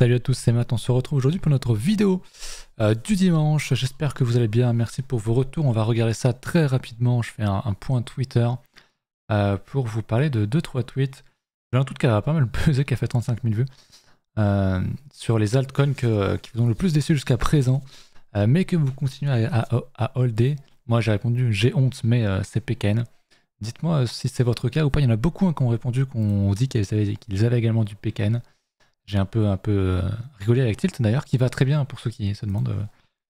Salut à tous, c'est Matt, on se retrouve aujourd'hui pour notre vidéo euh, du dimanche. J'espère que vous allez bien, merci pour vos retours. On va regarder ça très rapidement, je fais un, point Twitter euh, pour vous parler de 2-3 tweets. J'ai un tweet qui a pas mal pesé, qui a fait 35 000 vues, euh, sur les altcoins qui vous ont le plus déçu jusqu'à présent, mais que vous continuez à, à, holder. Moi j'ai répondu j'ai honte, mais c'est PKN. Dites-moi si c'est votre cas ou pas, il y en a beaucoup hein, qui ont répondu, qu'on dit qu'ils avaient, également du PKN j'ai un peu, un peu euh, rigolé avec Tilt d'ailleurs, qui va très bien pour ceux qui se demandent. Euh,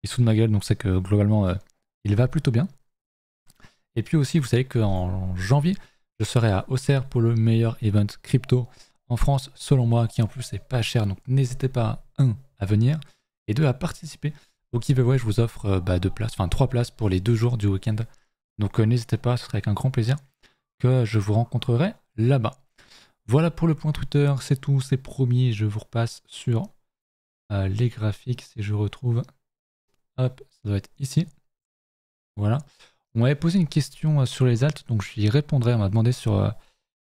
il sous de ma gueule, donc c'est que globalement, euh, il va plutôt bien. Et puis aussi, vous savez qu'en janvier, je serai à Auxerre pour le meilleur event crypto en France, selon moi, qui en plus est pas cher. Donc n'hésitez pas, un, à venir, et deux, à participer. Au giveaway, je vous offre bah, deux places, enfin trois places pour les deux jours du week-end. Donc n'hésitez pas, ce serait avec un grand plaisir que je vous rencontrerai là-bas. Voilà pour le point Twitter, c'est tout, c'est promis. Je vous repasse sur euh, les graphiques si je retrouve. Hop, ça doit être ici. Voilà. On m'avait posé une question euh, sur les altes, donc je lui répondrai. On m'a demandé sur euh,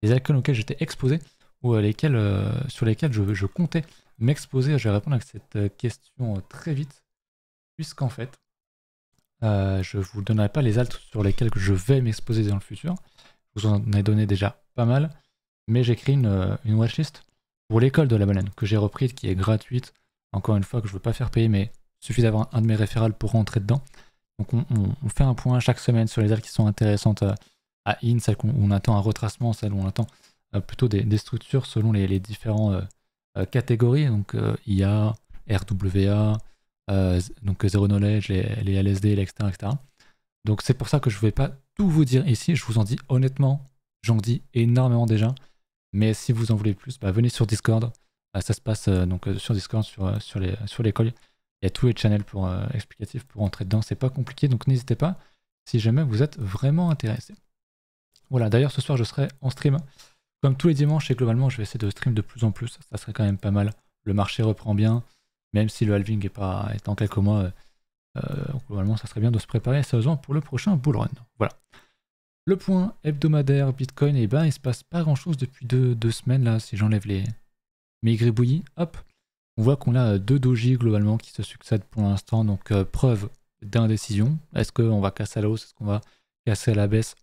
les alcools auxquels j'étais exposé ou sur lesquels je, je comptais m'exposer. Je vais répondre à cette question très vite, puisqu'en fait, je ne vous donnerai pas les altes sur lesquels je vais m'exposer dans le futur. Je vous en ai donné déjà pas mal mais j'écris une, euh, une watchlist pour l'école de la baleine que j'ai reprise, qui est gratuite. Encore une fois, que je ne veux pas faire payer, mais il suffit d'avoir un de mes référales pour rentrer dedans. Donc on, fait un point chaque semaine sur les ailes qui sont intéressantes euh, à, à IN, celles qu'on attend un retracement, celles où on attend euh, plutôt des, structures selon les, les différentes catégories, donc IA, RWA, donc Zero Knowledge, les, les LSD, etc. Donc c'est pour ça que je ne vais pas tout vous dire ici, je vous en dis honnêtement, j'en dis énormément déjà. Mais si vous en voulez plus, bah, venez sur Discord. Bah, ça se passe euh, donc euh, sur Discord, sur, euh, sur l'école. Il y a tous les channels pour, explicatifs pour entrer dedans. C'est pas compliqué, donc n'hésitez pas si jamais vous êtes vraiment intéressé. Voilà, d'ailleurs ce soir je serai en stream. Comme tous les dimanches et globalement je vais essayer de stream de plus en plus, ça serait quand même pas mal. Le marché reprend bien, même si le halving est, pas, en quelques mois, globalement ça serait bien de se préparer sérieusement pour le prochain bull run. Voilà. Le point hebdomadaire Bitcoin, et eh ben il se passe pas grand chose depuis deux, deux semaines là, si j'enlève les mes gribouillis, hop, on voit qu'on a euh, deux doji globalement qui se succèdent pour l'instant, donc euh, preuve d'indécision. Est-ce qu'on va casser à la hausse, est-ce qu'on va casser à la baisse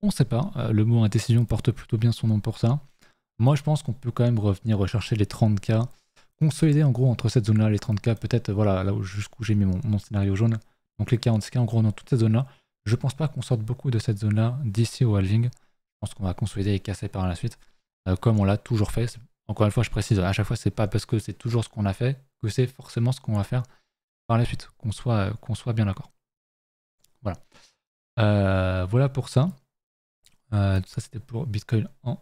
On ne sait pas. Euh, le mot indécision porte plutôt bien son nom pour ça. Moi je pense qu'on peut quand même revenir rechercher les 30K, consolider en gros entre cette zone-là, les 30K, peut-être voilà, là jusqu'où j'ai mis mon, mon scénario jaune. Donc les 40K en gros dans toutes ces zones là je pense pas qu'on sorte beaucoup de cette zone-là d'ici au halving. Je pense qu'on va consolider et casser par la suite, euh, comme on l'a toujours fait. Encore une fois, je précise, à chaque fois, c'est pas parce que c'est toujours ce qu'on a fait que c'est forcément ce qu'on va faire par la suite, qu'on soit, euh, soit bien d'accord. Voilà. Euh, voilà pour ça. ça, c'était pour Bitcoin en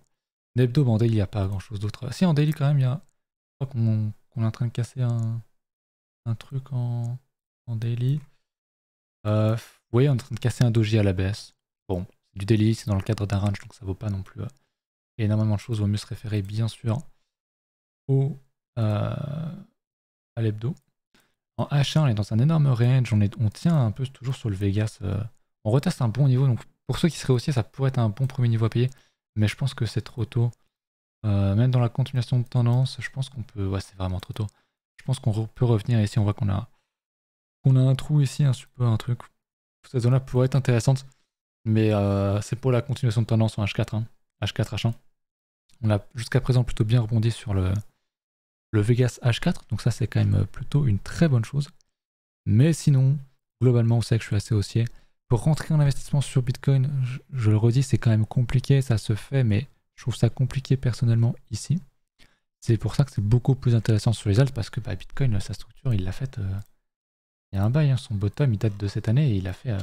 hebdo. en daily, il n'y a pas grand chose d'autre. Si, en daily, quand même, il y a. Je crois qu'on est en train de casser un, truc en, en daily est en train de casser un doji à la baisse. Bon, du délit, c'est dans le cadre d'un range, donc ça vaut pas non plus euh, énormément de choses. Vaut mieux se référer, bien sûr, au, euh, à l'hebdo. En H1, on est dans un énorme range, on, est, on tient un peu toujours sur le Vegas. Euh, on reteste un bon niveau, donc pour ceux qui seraient haussiers, ça pourrait être un bon premier niveau à payer, mais je pense que c'est trop tôt. même dans la continuation de tendance, je pense qu'on peut... Ouais, c'est vraiment trop tôt. Je pense qu'on peut revenir ici, on voit qu'on a, qu'on a un trou ici, un support, un truc cette zone-là pourrait être intéressante, mais euh, c'est pour la continuation de tendance en H4, H4, H1. On a jusqu'à présent plutôt bien rebondi sur le, le Vegas H4, donc ça c'est quand même euh, plutôt une très bonne chose. Mais sinon, globalement, on sait que je suis assez haussier. Pour rentrer en investissement sur Bitcoin, je, le redis, c'est quand même compliqué, ça se fait, mais je trouve ça compliqué personnellement ici. C'est pour ça que c'est beaucoup plus intéressant sur les altes parce que bah, Bitcoin, sa structure, il l'a faite. Euh, il y a un bail, son hein, bottom il date de cette année et il a fait euh,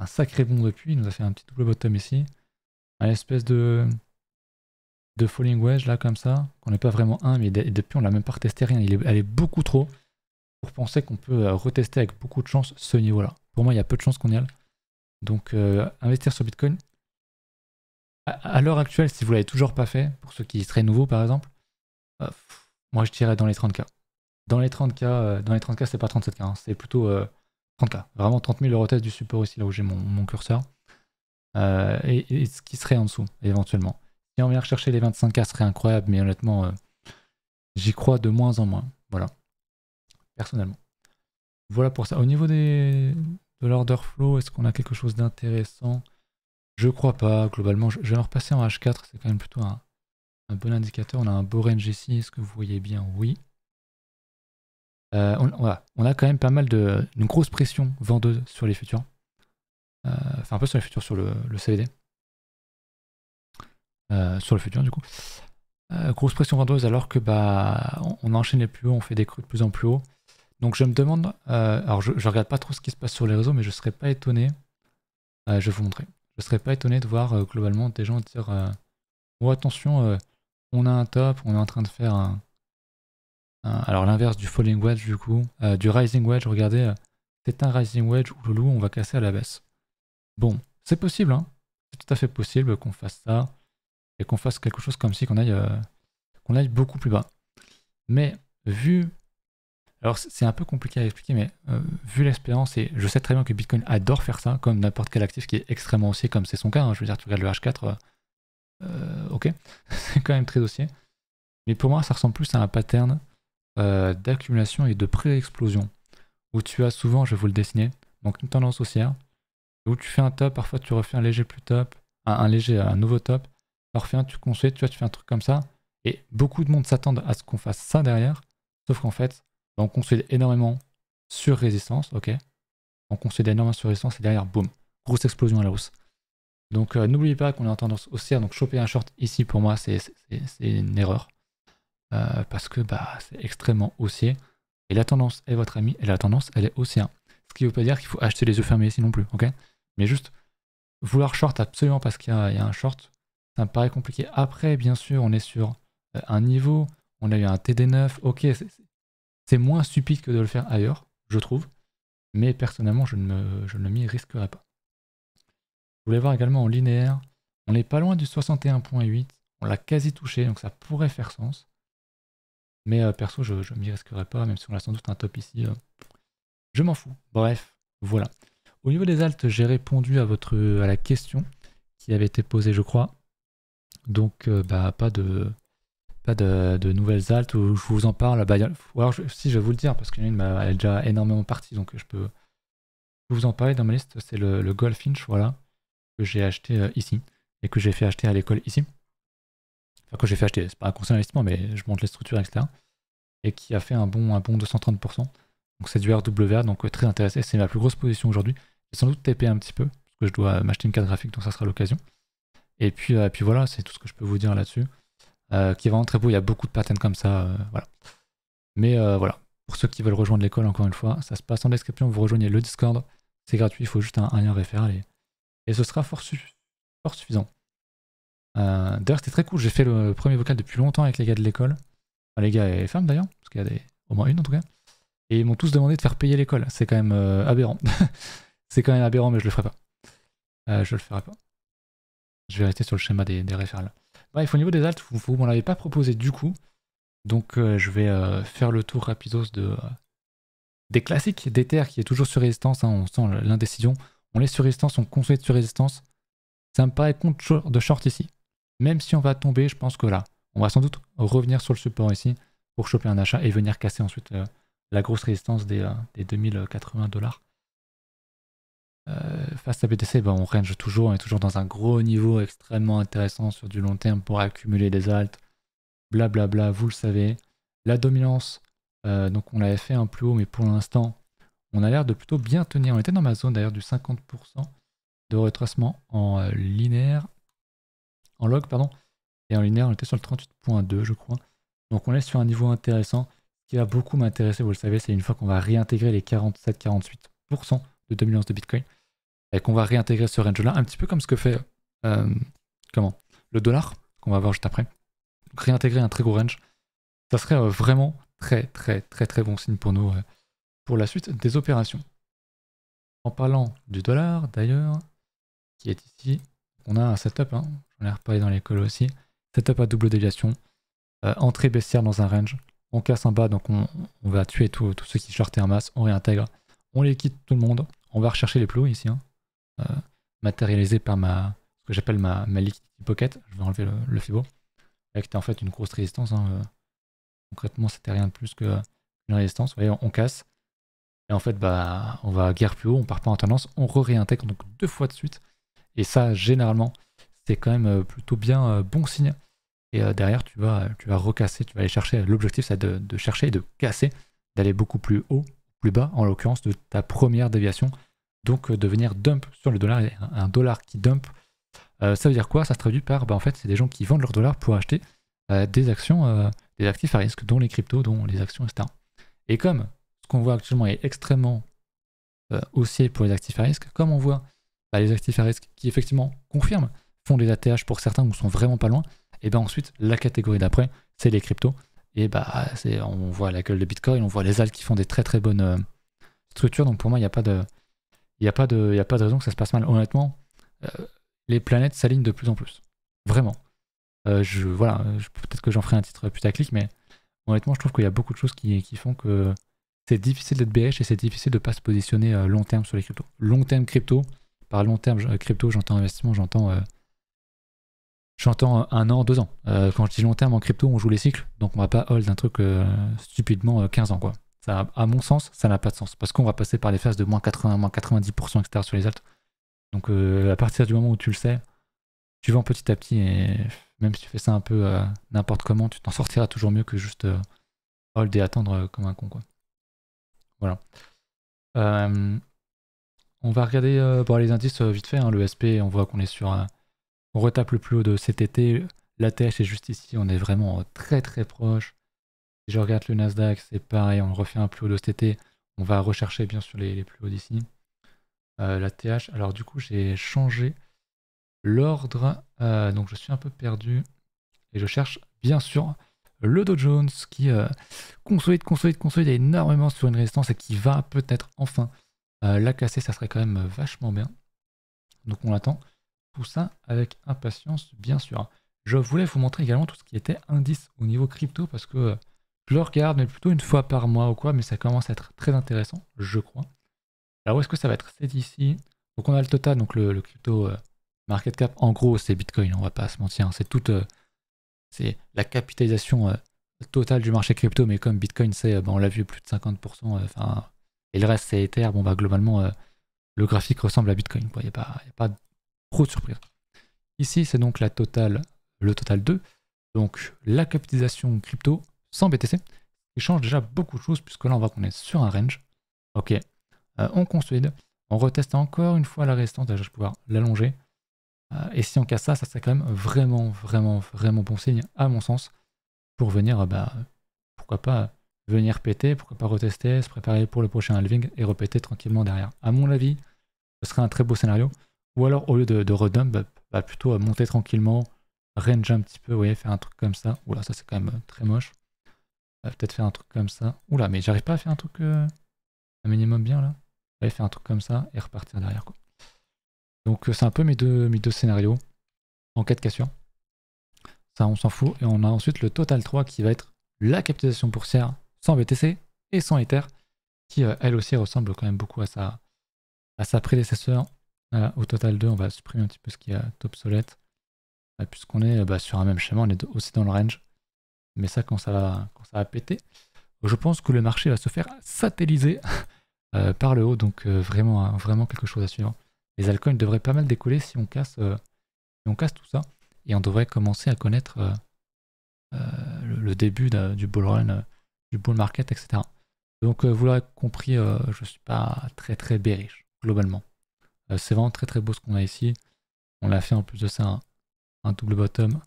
un sacré bond depuis, il nous a fait un petit double bottom ici, un espèce de, de falling wedge là comme ça, qu'on n'est pas vraiment un, mais depuis on l'a même pas retesté rien, il est, elle est beaucoup trop pour penser qu'on peut euh, retester avec beaucoup de chance ce niveau-là. Pour moi, il y a peu de chance qu'on y aille. Donc euh, investir sur Bitcoin, à, l'heure actuelle, si vous ne l'avez toujours pas fait, pour ceux qui seraient nouveaux par exemple, moi je dirais dans les 30K dans les 30K, euh, dans les 30K, c'est pas 37K, hein. c'est plutôt 30K. Euh, Vraiment 30 000 euros test du support ici, là où j'ai mon, curseur. Euh, et, ce qui serait en dessous, éventuellement. Si on vient rechercher les 25K, ce serait incroyable, mais honnêtement, j'y crois de moins en moins. Voilà. Personnellement. Voilà pour ça. Au niveau des, de l'order flow, est-ce qu'on a quelque chose d'intéressant Je crois pas. Globalement, je, vais vais repasser en H4. C'est quand même plutôt un, un, bon indicateur. On a un beau range ici. Est-ce que vous voyez bien Oui. Euh, on, a, quand même pas mal de une grosse pression vendeuse sur les futurs. Euh, enfin, un peu sur les futurs, sur le, CVD. Euh, sur le futur, du coup. grosse pression vendeuse, alors que bah, on, enchaîne les plus hauts, on fait des crues de plus en plus haut. Donc, je me demande. alors, je, ne regarde pas trop ce qui se passe sur les réseaux, mais je serais pas étonné. je vais vous montrer. Je serais pas étonné de voir globalement des gens dire Oh, attention, on a un top, on est en train de faire un Hein, alors l'inverse du falling wedge du coup, euh, du rising wedge, regardez, euh, c'est un rising wedge où le loup on va casser à la baisse. Bon, c'est possible, hein c'est tout à fait possible qu'on fasse ça et qu'on fasse quelque chose comme si qu'on aille, euh, aille beaucoup plus bas. Mais vu, alors c'est un peu compliqué à expliquer, mais vu l'expérience et je sais très bien que Bitcoin adore faire ça, comme n'importe quel actif qui est extrêmement haussier, comme c'est son cas. Hein. je veux dire, tu regardes le H4, ok, c'est quand même très haussier. Mais pour moi, ça ressemble plus à un pattern euh, d'accumulation et de pré-explosion, où tu as souvent, je vais vous le dessiner, donc une tendance haussière, où tu fais un top, parfois tu refais un léger plus top, un, un léger, un nouveau top, un tu construis, tu vois, tu fais un truc comme ça, et beaucoup de monde s'attendent à ce qu'on fasse ça derrière, sauf qu'en fait, ben, on construit énormément sur résistance, ok On construit énormément sur résistance et derrière, boum, grosse explosion à la hausse. Donc n'oublie euh, n'oubliez pas qu'on est en tendance haussière, donc choper un short ici pour moi c'est une erreur. Euh, parce que bah, c'est extrêmement haussier. Et la tendance est votre ami, et la tendance, elle est haussière. Ce qui ne veut pas dire qu'il faut acheter les yeux fermés ici non plus, ok Mais juste vouloir short absolument parce qu'il y, a un short, ça me paraît compliqué. Après, bien sûr, on est sur euh, un niveau, on a eu un TD9, ok, c'est moins stupide que de le faire ailleurs, je trouve, mais personnellement, je ne, je ne m'y risquerai pas. Je voulais voir également en linéaire, on n'est pas loin du 61.8, on l'a quasi touché, donc ça pourrait faire sens. Mais euh, perso, je ne m'y risquerai pas, même si on a sans doute un top ici. Euh. je m'en fous. Bref, voilà. Au niveau des altes, j'ai répondu à, votre, à la question qui avait été posée, je crois. Donc, euh, bah, pas de pas de, nouvelles altes. Où je vous en parle. Bah, si, je vais vous le dire, parce qu'il y en a une, bah, est déjà énormément partie. Donc, je peux vous en parler dans ma liste. C'est le, le Goldfinch, voilà, que j'ai acheté ici et que j'ai fait acheter à l'école ici enfin que j'ai fait acheter, c'est pas un conseil d'investissement, mais je monte les structures, etc. Et qui a fait un bon, un bon 230%. Donc c'est du RWA, donc euh, très intéressé. C'est ma plus grosse position aujourd'hui. et sans doute TP un petit peu, parce que je dois m'acheter une carte graphique, donc ça sera l'occasion. Et puis, euh, voilà, c'est tout ce que je peux vous dire là-dessus. Euh, qui est vraiment très beau, il y a beaucoup de patterns comme ça. voilà. Mais voilà, pour ceux qui veulent rejoindre l'école, encore une fois, ça se passe en description. Vous rejoignez le Discord, c'est gratuit, il faut juste un, lien référal et, ce sera fort suffisant. Euh, d'ailleurs, c'était très cool. J'ai fait le premier vocal depuis longtemps avec les gars de l'école. les gars et les femmes d'ailleurs, parce qu'il y a des... au moins une en tout cas. Et ils m'ont tous demandé de faire payer l'école. C'est quand même euh, aberrant. c'est quand même aberrant, mais je le ferai pas. Euh, je le ferai pas. Je vais rester sur le schéma des, des Bref, au niveau des altes, vous, m'en avez pas proposé du coup. Donc je vais faire le tour rapidos de, des classiques d'Ether qui est toujours sur résistance. Hein. on sent l'indécision. On laisse sur résistance, on construit sur résistance. Ça me paraît contre de short ici. Même si on va tomber, je pense que là, on va sans doute revenir sur le support ici pour choper un achat et venir casser ensuite euh, la grosse résistance des, 2080 euh, dollars. Euh, face à BTC, bah, on range toujours, on est toujours dans un gros niveau extrêmement intéressant sur du long terme pour accumuler des altes, blablabla, bla vous le savez. La dominance, donc on l'avait fait un plus haut, mais pour l'instant, on a l'air de plutôt bien tenir. On était dans ma zone d'ailleurs du 50% de retracement en linéaire en log, pardon. Et en linéaire, on était sur le 38.2, je crois. Donc on est sur un niveau intéressant. qui va beaucoup m'intéresser, vous le savez, c'est une fois qu'on va réintégrer les 47-48% de dominance de Bitcoin et qu'on va réintégrer ce range-là, un petit peu comme ce que fait euh, comment le dollar, qu'on va voir juste après. réintégrer un très gros range, ça serait euh, vraiment très très très très bon signe pour nous euh, pour la suite des opérations. En parlant du dollar d'ailleurs, qui est ici, on a un setup hein, on l'a reparlé dans les colos aussi. Setup à double déviation. Euh, entrée baissière dans un range. On casse en bas, donc on, va tuer tous ceux qui sortaient en masse. On réintègre. On les quitte tout le monde. On va rechercher les plots ici. Hein. Euh, matérialisé par ma, ce que j'appelle ma, ma liquidity pocket. Je vais enlever le, le fibo. Là, en fait une grosse résistance. Hein, euh. Concrètement, c'était rien de plus qu'une résistance. Vous voyez, on, casse. Et en fait, bah, on va guerre plus haut, on part pas en tendance, on re-réintègre donc deux fois de suite. Et ça, généralement, quand même euh, plutôt bien euh, bon signe. Et euh, derrière, tu vas, tu vas recasser, tu vas aller chercher. L'objectif, c'est de, chercher et de casser, d'aller beaucoup plus haut, plus bas, en l'occurrence de ta première déviation. Donc, de venir dump sur le dollar, un dollar qui dump. ça veut dire quoi Ça se traduit par, bah, en fait, c'est des gens qui vendent leur dollar pour acheter des actions, des actifs à risque, dont les cryptos, dont les actions, etc. Et comme ce qu'on voit actuellement est extrêmement haussier pour les actifs à risque, comme on voit bah, les actifs à risque qui effectivement confirment des ATH pour certains ou sont vraiment pas loin, et bien ensuite, la catégorie d'après, c'est les cryptos. Et bah, c'est, on voit la gueule de Bitcoin, on voit les alts qui font des très très bonnes euh, structures. Donc pour moi, il n'y a, pas de, il y a, pas de, y a pas de raison que ça se passe mal. Honnêtement, euh, les planètes s'alignent de plus en plus. Vraiment. Euh, je, voilà, peut-être que j'en ferai un titre putaclic, mais honnêtement, je trouve qu'il y a beaucoup de choses qui, qui font que c'est difficile d'être BH et c'est difficile de pas se positionner long terme sur les cryptos. Long terme crypto, par long terme crypto, j'entends investissement, j'entends j'entends un an, deux ans. Euh, quand je dis long terme en crypto, on joue les cycles, donc on va pas hold un truc euh, stupidement 15 euh, ans quoi. à mon sens, ça n'a pas de sens parce qu'on va passer par les phases de moins 80, moins 90%, etc. sur les altes. Donc à partir du moment où tu le sais, tu vends petit à petit et même si tu fais ça un peu n'importe comment, tu t'en sortiras toujours mieux que juste hold et attendre comme un con quoi. Voilà. on va regarder les indices vite fait. Hein. le SP, on voit qu'on est sur on retape le plus haut de cet été. la TH est juste ici, on est vraiment très très proche. Si je regarde le Nasdaq, c'est pareil, on refait un plus haut de cet été. On va rechercher bien sûr les, plus hauts d'ici. Euh, la TH, alors du coup j'ai changé l'ordre, euh, donc je suis un peu perdu. Et je cherche bien sûr le Dow Jones qui euh, consolide, consolide, consolide énormément sur une résistance et qui va peut-être enfin la casser, ça serait quand même vachement bien. Donc on l'attend. Tout ça avec impatience, bien sûr. Hein. Je voulais vous montrer également tout ce qui était indice au niveau crypto parce que euh, je le regarde, mais plutôt une fois par mois ou quoi, mais ça commence à être très intéressant, je crois. Alors où est-ce que ça va être C'est ici. Donc on a le total, donc le, crypto euh, market cap, en gros c'est Bitcoin, on va pas se mentir, hein. c'est toute euh, c'est la capitalisation totale du marché crypto, mais comme Bitcoin c'est, ben on l'a vu, plus de 50%, enfin, et le reste c'est Ether, bon bah globalement le graphique ressemble à Bitcoin, il n'y a, a, pas Trop de surprises. Ici, c'est donc la totale, le total 2. Donc la capitalisation crypto sans BTC, qui change déjà beaucoup de choses, puisque là, on voit qu'on est sur un range. Ok, euh, on consolide. On reteste encore une fois la résistance, déjà je vais pouvoir l'allonger. Euh, et si on casse ça, ça serait quand même vraiment, vraiment, vraiment bon signe, à mon sens, pour venir, euh, bah, pourquoi pas venir péter, pourquoi pas retester, se préparer pour le prochain halving et repéter tranquillement derrière. À mon avis, ce serait un très beau scénario. Ou alors, au lieu de, de redump, bah, bah, plutôt euh, monter tranquillement, range un petit peu, vous voyez, faire un truc comme ça. Oula, ça c'est quand même euh, très moche. Euh, peut-être faire un truc comme ça. Oula, mais j'arrive pas à faire un truc un minimum bien là. Ouais, faire un truc comme ça et repartir derrière. Quoi. Donc c'est un peu mes deux, deux scénarios en cas de cassure. Ça, on s'en fout. Et on a ensuite le total 3 qui va être la capitalisation boursière sans BTC et sans Ether, qui elle aussi ressemble quand même beaucoup à à sa prédécesseur au total 2, on va supprimer un petit peu ce qui est obsolète. Bah, puisqu'on est bah, sur un même schéma, on est aussi dans le range. Mais ça, quand ça va, péter, je pense que le marché va se faire satelliser euh, par le haut. Donc euh, vraiment, hein, vraiment quelque chose à suivre. Les alcools devraient pas mal décoller si on casse, euh, on casse tout ça. Et on devrait commencer à connaître le, début du bull run, du bull market, etc. Donc vous l'aurez compris, je ne suis pas très très bearish globalement. Euh, c'est vraiment très très beau ce qu'on a ici. On l'a fait en plus de ça un, double bottom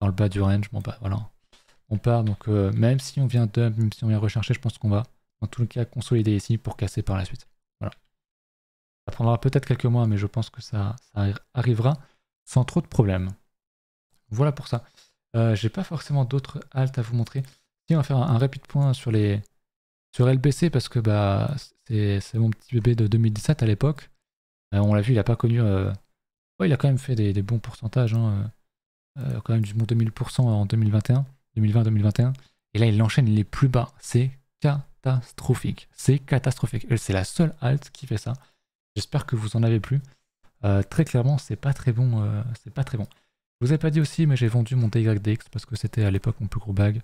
dans le bas du range. Bon bah voilà. On part donc euh, même si on vient de, même si on vient rechercher, je pense qu'on va en tout le cas consolider ici pour casser par la suite. Voilà. Ça prendra peut-être quelques mois, mais je pense que ça, arrivera sans trop de problèmes. Voilà pour ça. Euh, j'ai pas forcément d'autres haltes à vous montrer. Si on va faire un, rapide point sur les sur LBC parce que bah c'est mon petit bébé de 2017 à l'époque. Euh, on l'a vu, il a pas connu. Euh, il a quand même fait des, bons pourcentages, hein, euh, quand même du bon 2000% en 2021, 2020-2021. Et là, il enchaîne les plus bas. C'est catastrophique. C'est catastrophique. C'est la seule halte qui fait ça. J'espère que vous en avez plus. très clairement, c'est pas très bon. c'est pas très bon. Je vous ai pas dit aussi, mais j'ai vendu mon DYDX parce que c'était à l'époque mon plus gros bag.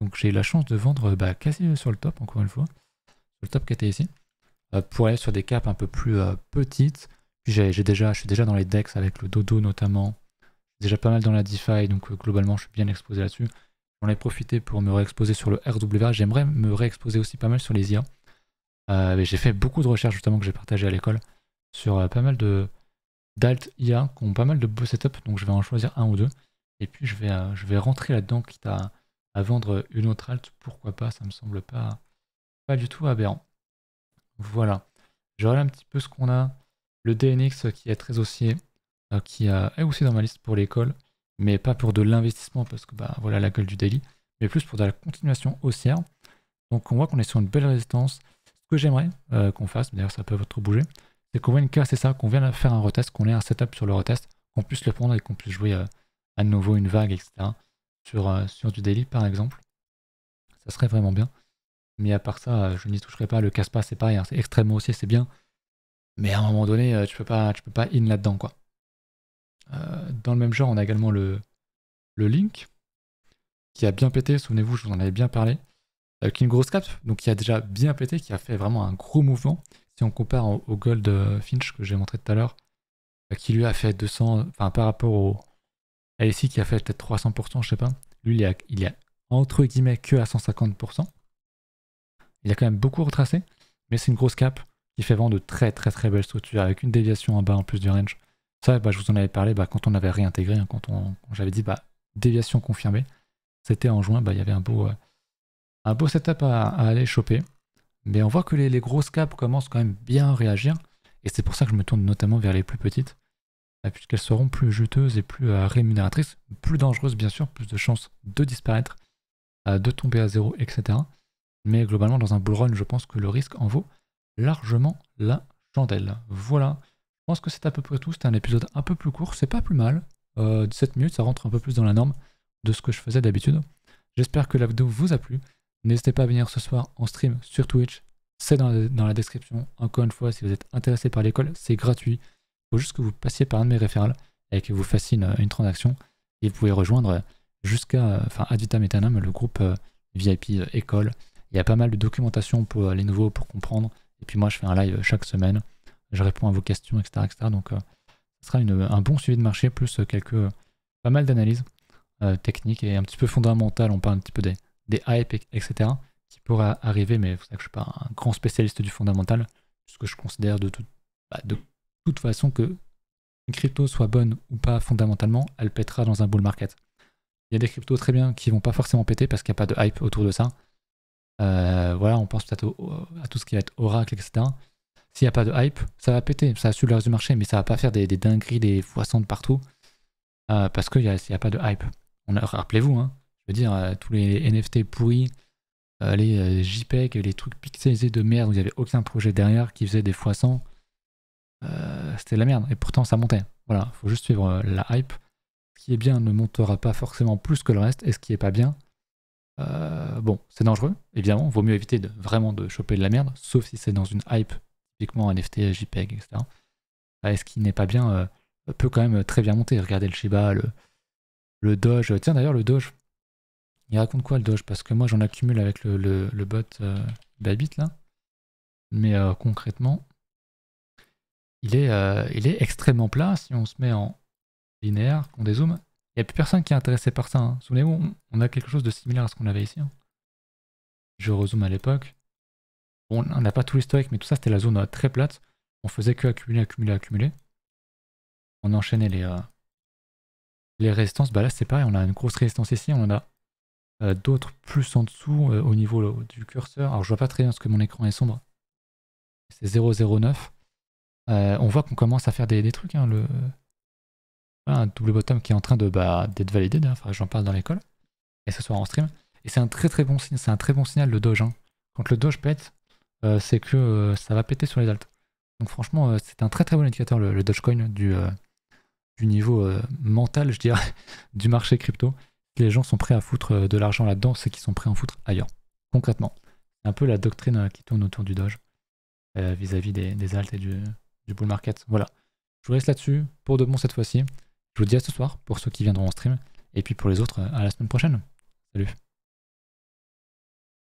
Donc j'ai eu la chance de vendre bah, quasi sur le top, encore une fois. Sur le top qui était ici. Euh, pour aller sur des capes un peu plus euh, petites. J'ai déjà, je suis déjà dans les DEX avec le Dodo notamment. Déjà pas mal dans la DeFi, donc euh, globalement je suis bien exposé là-dessus. J'en ai profité pour me réexposer sur le RWA. J'aimerais me réexposer aussi pas mal sur les IA. j'ai fait beaucoup de recherches justement que j'ai partagé à l'école sur pas mal de d'alt IA qui ont pas mal de beaux setups, donc je vais en choisir un ou deux. Et puis je vais, je vais rentrer là-dedans, quitte à, à, vendre une autre alt, pourquoi pas, ça me semble pas, pas du tout aberrant. Voilà. Je regarde un petit peu ce qu'on a. Le DNX qui est très haussier, euh, qui est aussi dans ma liste pour l'école, mais pas pour de l'investissement parce que bah, voilà la gueule du daily, mais plus pour de la continuation haussière. Donc on voit qu'on est sur une belle résistance. Ce que j'aimerais euh, qu'on fasse, d'ailleurs ça peut trop bougé, c'est qu'on voit une case, c'est ça, qu'on vienne faire un retest, qu'on ait un setup sur le retest, qu'on puisse le prendre et qu'on puisse jouer euh, à nouveau une vague, etc. Sur, sur du daily par exemple. Ça serait vraiment bien. Mais à part ça, je n'y toucherai pas. Le casse Caspa, c'est pareil, hein, c'est extrêmement haussier, c'est bien. Mais à un moment donné, euh, tu peux pas, tu peux pas in là-dedans, quoi. Euh, dans le même genre, on a également le, Link, qui a bien pété, souvenez-vous, je vous en avais bien parlé, avec euh, une grosse cap, donc qui a déjà bien pété, qui a fait vraiment un gros mouvement. Si on compare au, Gold Finch que j'ai montré tout à l'heure, qui lui a fait 200, enfin par rapport au ici, qui a fait peut-être 300%, je sais pas, lui il y a entre guillemets que à 150%. Il a quand même beaucoup retracé, mais c'est une grosse cape qui fait vendre de très très très belles structures avec une déviation en bas en plus du range. Ça, bah, je vous en avais parlé bah, quand on avait réintégré, hein, quand, j'avais dit bah, déviation confirmée. C'était en juin, il y avait un beau, euh, un beau setup à, aller choper. Mais on voit que les, grosses capes commencent quand même bien à réagir. Et c'est pour ça que je me tourne notamment vers les plus petites, puisqu'elles seront plus juteuses et plus euh, rémunératrices, plus dangereuses bien sûr, plus de chances de disparaître, euh, de tomber à zéro, etc. Mais globalement, dans un bull je pense que le risque en vaut largement la chandelle. Voilà. Je pense que c'est à peu près tout. C'était un épisode un peu plus court. C'est pas plus mal. Euh, 17 minutes, ça rentre un peu plus dans la norme de ce que je faisais d'habitude. J'espère que la vidéo vous a plu. N'hésitez pas à venir ce soir en stream sur Twitch. C'est dans, la description. Encore une fois, si vous êtes intéressé par l'école, c'est gratuit. Il faut juste que vous passiez par un de mes référals et que vous fassiez une, transaction. Et vous pouvez rejoindre jusqu'à, enfin, Advitam le groupe euh, VIP euh, école. Il y a pas mal de documentation pour euh, les nouveaux, pour comprendre. Et puis moi, je fais un live chaque semaine. Je réponds à vos questions, etc. etc. donc, euh, ce sera un bon suivi de marché, plus euh, quelques, pas mal d'analyses techniques et un petit peu fondamentales. On parle un petit peu des, des hypes, etc. qui pourraient arriver, mais que je ne suis pas un grand spécialiste du fondamental, que je considère de, bah, de toute façon que une crypto soit bonne ou pas fondamentalement, elle pètera dans un bull market. Il y a des cryptos très bien qui vont pas forcément péter parce qu'il n'y a pas de hype autour de ça. Euh, voilà, on pense peut-être à tout ce qui va être Oracle, etc. S'il n'y a pas de hype, ça va péter, ça va suivre le reste du marché, mais ça va pas faire des, dingueries, des foissons de partout, euh, parce qu'il n'y a, a, pas de hype. Rappelez-vous, hein, je veux dire, euh, tous les NFT pourris, les JPEG, les trucs pixelisés de merde, où il n'y avait aucun projet derrière qui faisait des foissons, c'était de la merde, et pourtant ça montait. Voilà, faut juste suivre la hype. Ce qui est bien ne montera pas forcément plus que le reste, et ce qui est pas bien, euh, bon, c'est dangereux, évidemment, vaut mieux éviter de, vraiment de choper de la merde, sauf si c'est dans une hype, typiquement NFT, JPEG, etc. ce qui n'est pas bien euh, peut quand même très bien monter. Regardez le Shiba, le, Doge. Tiens, d'ailleurs, le Doge, il raconte quoi le Doge Parce que moi, j'en accumule avec le, bot euh, Babit, là. Mais concrètement, il est, il est extrêmement plat si on se met en linéaire, qu'on dézoome. Il n'y a plus personne qui est intéressé par ça. Hein. Souvenez-vous, on a quelque chose de similaire à ce qu'on avait ici. Hein. Je rezoome à l'époque. on n'a pas tout l'historique, mais tout ça, c'était la zone euh, très plate. On faisait que accumuler, accumuler, accumuler. On enchaînait les, euh, les résistances. Bah là, c'est pareil, on a une grosse résistance ici. On en a euh, d'autres plus en dessous au niveau du curseur. Alors, je vois pas très bien parce que mon écran est sombre. C'est 009. on voit qu'on commence à faire des, trucs. Hein, le, un double bottom qui est en train de bah, d'être validé, enfin j'en parle dans l'école, et ce soir en stream. Et c'est un très très bon signe, c'est un très bon signal le Doge. Hein. Quand le Doge pète, euh, c'est que euh, ça va péter sur les altes. Donc franchement, euh, c'est un très très bon indicateur le, Dogecoin du, niveau mental, je dirais, du marché crypto. Les gens sont prêts à foutre de l'argent là-dedans, c'est qu'ils sont prêts à en foutre ailleurs, concrètement. C'est un peu la doctrine qui tourne autour du Doge vis-à-vis des, des altes et du, du bull market. Voilà. Je vous laisse là-dessus pour de bon cette fois-ci. Je vous dis à ce soir pour ceux qui viendront en stream. Et puis pour les autres, à la semaine prochaine. Salut